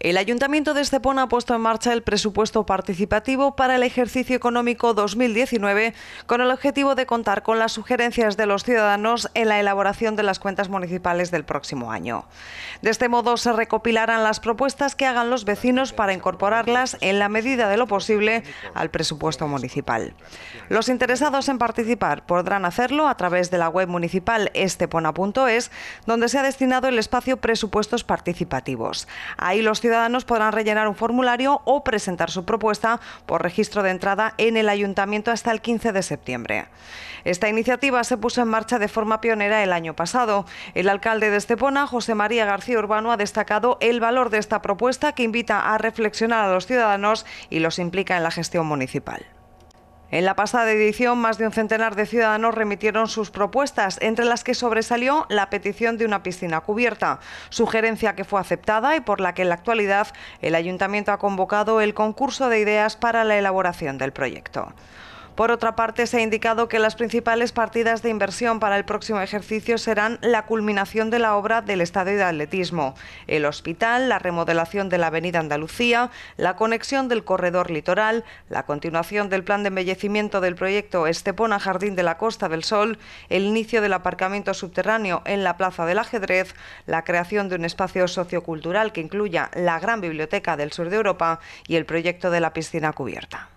El Ayuntamiento de Estepona ha puesto en marcha el presupuesto participativo para el ejercicio económico 2019 con el objetivo de contar con las sugerencias de los ciudadanos en la elaboración de las cuentas municipales del próximo año. De este modo se recopilarán las propuestas que hagan los vecinos para incorporarlas en la medida de lo posible al presupuesto municipal. Los interesados en participar podrán hacerlo a través de la web municipal estepona.es donde se ha destinado el espacio presupuestos participativos. Ahí los ciudadanos podrán rellenar un formulario o presentar su propuesta por registro de entrada en el ayuntamiento hasta el 15 de septiembre. Esta iniciativa se puso en marcha de forma pionera el año pasado. El alcalde de Estepona, José María García Urbano, ha destacado el valor de esta propuesta que invita a reflexionar a los ciudadanos y los implica en la gestión municipal. En la pasada edición, más de un centenar de ciudadanos remitieron sus propuestas, entre las que sobresalió la petición de una piscina cubierta, sugerencia que fue aceptada y por la que en la actualidad el ayuntamiento ha convocado el concurso de ideas para la elaboración del proyecto. Por otra parte, se ha indicado que las principales partidas de inversión para el próximo ejercicio serán la culminación de la obra del estadio de atletismo, el hospital, la remodelación de la avenida Andalucía, la conexión del corredor litoral, la continuación del plan de embellecimiento del proyecto Estepona Jardín de la Costa del Sol, el inicio del aparcamiento subterráneo en la Plaza del Ajedrez, la creación de un espacio sociocultural que incluya la gran biblioteca del sur de Europa y el proyecto de la piscina cubierta.